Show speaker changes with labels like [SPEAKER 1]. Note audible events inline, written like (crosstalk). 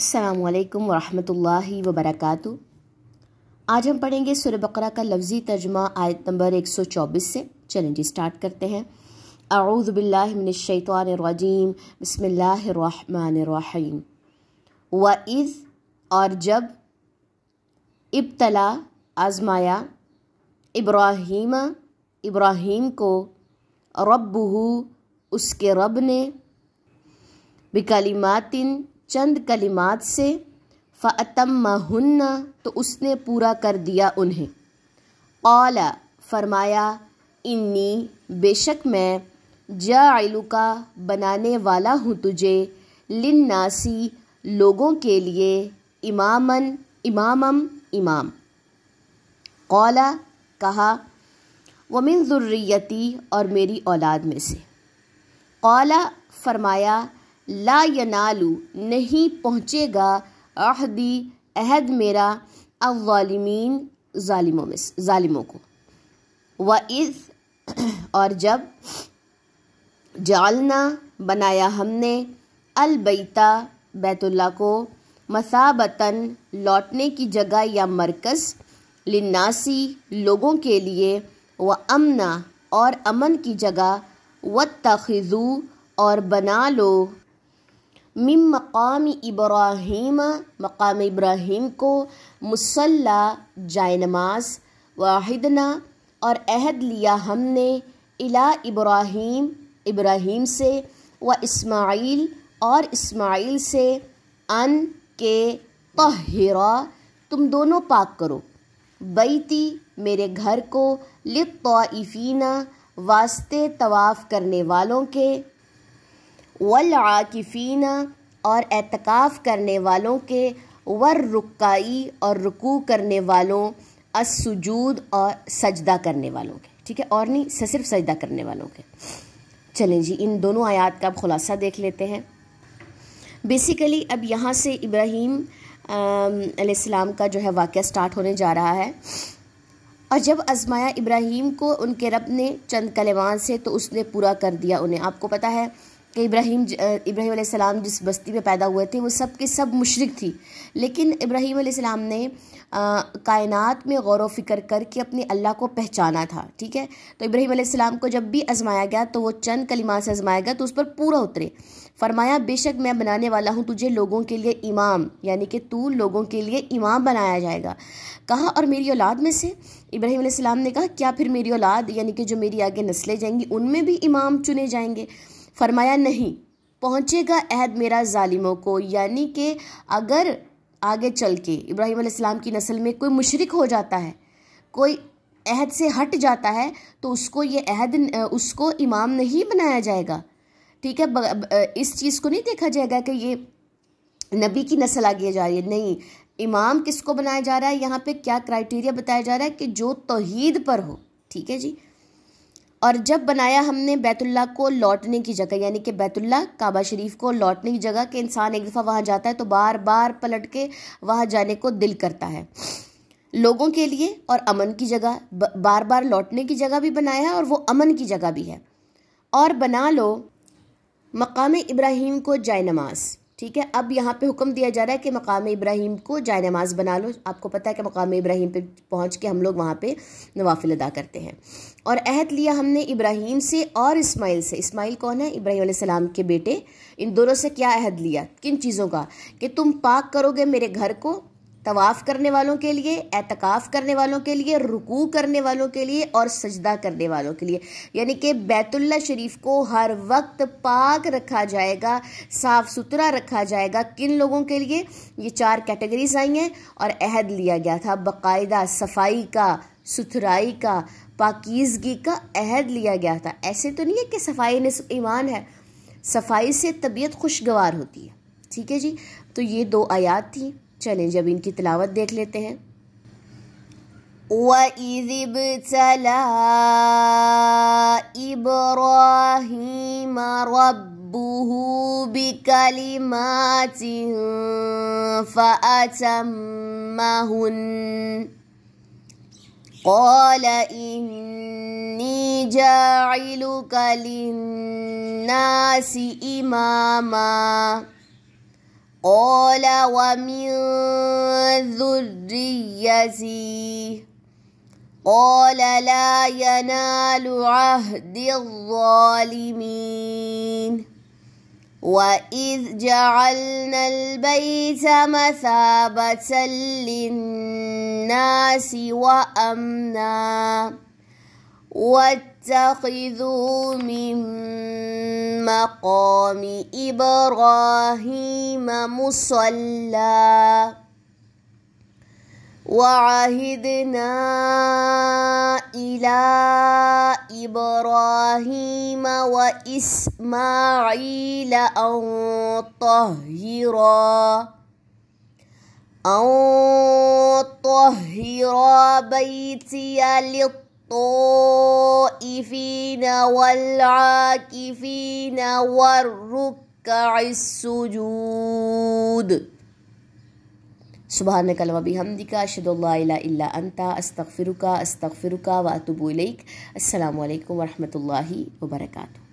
[SPEAKER 1] अल्लाम वरहमतुल्लाहि वबरकातु आज हम पढ़ेंगे सुर बकरा का लफ्ज़ी तर्जमा आयत नंबर 124 से चलें जी स्टार्ट करते हैं आऊज़बिल्लिमिनशैतवानरजीम बसमीम व इज़ और जब इब्तला आजमाया इब्राहिम इब्राहीम को रबहू उसके रब ने बिकलिमातिन चंद कलिमात से फ़तमहन्ना तो उसने पूरा कर दिया उन्हें ओला फरमाया इन्नी बेशक मैं जाइलुका बनाने वाला हूँ तुझे लिन्नासी लोगों के लिए इमामन इमामम इमाम कौला कहा वमिन ज़ुर्रियती और मेरी औलाद में से कौला फरमाया ला यनालू नहीं पहुँचेगा अहदी अहद मेरा अवालमीन ालिमों में ालिमों को व इस (clears throat) और जब जालना बनाया हमने अलबैता बैतुल्ला को मसाबतन लौटने की जगह या मरकज़ लिनासी लोगों के लिए व अमना और अमन की जगह व तखज़ू और बना लो मिम मकाम इब्राहिम मकाम इब्राहिम को मुसल्ला जाय नमाज वाहिदना और अहद लिया हमने इला इब्राहिम इब्राहिम से व इस्माइल और इस्माइल से अन के तहरा तुम दोनों पाक करो बैती मेरे घर को लितफ़ीना वास्ते तवाफ़ करने वालों के वलआकिफ़ीना और एतकाफ़ करने वालों के वर रुकाई और रुकू करने वालों असुजूद और सजदा करने वालों के ठीक है और नहीं सिर्फ सजदा करने वालों के चलें जी इन दोनों आयात का खुलासा देख लेते हैं बेसिकली अब यहाँ से इब्राहिम अलैहिस्सलाम का जो है वाक़ स्टार्ट होने जा रहा है और जब आजमाया इब्राहिम को उनके रब ने चंद कलेमान से तो उसने पूरा कर दिया उन्हें आपको पता है कि इब्राहिम इब्राहिम सलाम जिस बस्ती में पैदा हुए थे वो सब के सब मुशरक थी लेकिन इब्राहिम सलाम ने कायनात में गौर फिक्र करके अपने अल्लाह को पहचाना था ठीक है तो इब्राहिम सलाम को जब भी आजमाया गया तो वो चंद कलिमा से आजमाया गया तो उस पर पूरा उतरे फरमाया बेशक मैं बनाने वाला हूँ तुझे लोगों के लिए इमाम यानी कि तू लोगों के लिए इमाम बनाया जाएगा कहा और मेरी औलाद में से इब्राहिम सलाम ने कहा क्या फिर मेरी औलाद यानी कि जो मेरी आगे नस्लें जाएंगी उनमें भी इमाम चुने जाएंगे फरमाया नहीं पहुँचेगा अहद मेरा ालिमों को यानी कि अगर आगे चल के इब्राहिम आसमाम की नस्ल में कोई मुशरक हो जाता है कोई अहद से हट जाता है तो उसको ये अहद उसको इमाम नहीं बनाया जाएगा ठीक है इस चीज़ को नहीं देखा जाएगा कि ये नबी की नस्ल आगे जा रही है नहीं इमाम किसको बनाया जा रहा है यहाँ पे क्या क्राइटेरिया बताया जा रहा है कि जो तोहद पर हो ठीक है जी और जब बनाया हमने बैतुल्ला को लौटने की जगह यानी कि बैतुल्ला काबा शरीफ को लौटने की जगह कि इंसान एक दफ़ा वहाँ जाता है तो बार बार पलट के वहाँ जाने को दिल करता है लोगों के लिए और अमन की जगह बार बार लौटने की जगह भी बनाया है और वो अमन की जगह भी है और बना लो मकाम इब्राहिम को जाय नमाज़ ठीक है अब यहाँ पे हुक्म दिया जा रहा है कि मकाम इब्राहिम को जाय नमाज बना लो आपको पता है कि मकाम इब्राहिम पे पहुँच के हम लोग वहाँ पे नवाफिल अदा करते हैं और अहद लिया हमने इब्राहिम से और इस्माइल से इस्माइल कौन है इब्राहिम सलाम के बेटे इन दोनों से क्या अहद लिया किन चीज़ों का कि तुम पाक करोगे मेरे घर को तवाफ़ करने वालों के लिए एतकाफ़ करने वालों के लिए रुकू करने वालों के लिए और सजदा करने वालों के लिए यानी कि बैतुल्ला शरीफ को हर वक्त पाक रखा जाएगा साफ़ सुथरा रखा जाएगा किन लोगों के लिए ये चार कैटेगरीज आई हैं और अहद लिया गया था बाकायदा सफाई का सुथराई का पाकिजगी का अहद लिया गया था ऐसे तो नहीं है कि सफाई नस ईमान है सफाई से तबीयत खुशगवार होती है ठीक है जी तो ये दो आयात थी चलें जब इनकी तिलावत देख लेते हैं وإذ ابتلى إبراهيم ربه بكلمات فأتمهن قال إني جاعلك للناس إماماً قال ومن ذريتي قال لا ينال عهد الظالمين وإذ جعلنا البيت مثابة للناس وأمنا واتخذوا من مقام إبراهيم مصلى وعهدنا إلى إبراهيم وإسماعيل أن طهرا أن طهرا بيتي للطهر الطائفين والعاكفين والركع السجود سبحانك اللهم بحمدك اشهد ان لا اله الا انت استغفرك استغفرك واتوب اليك السلام عليكم ورحمه الله وبركاته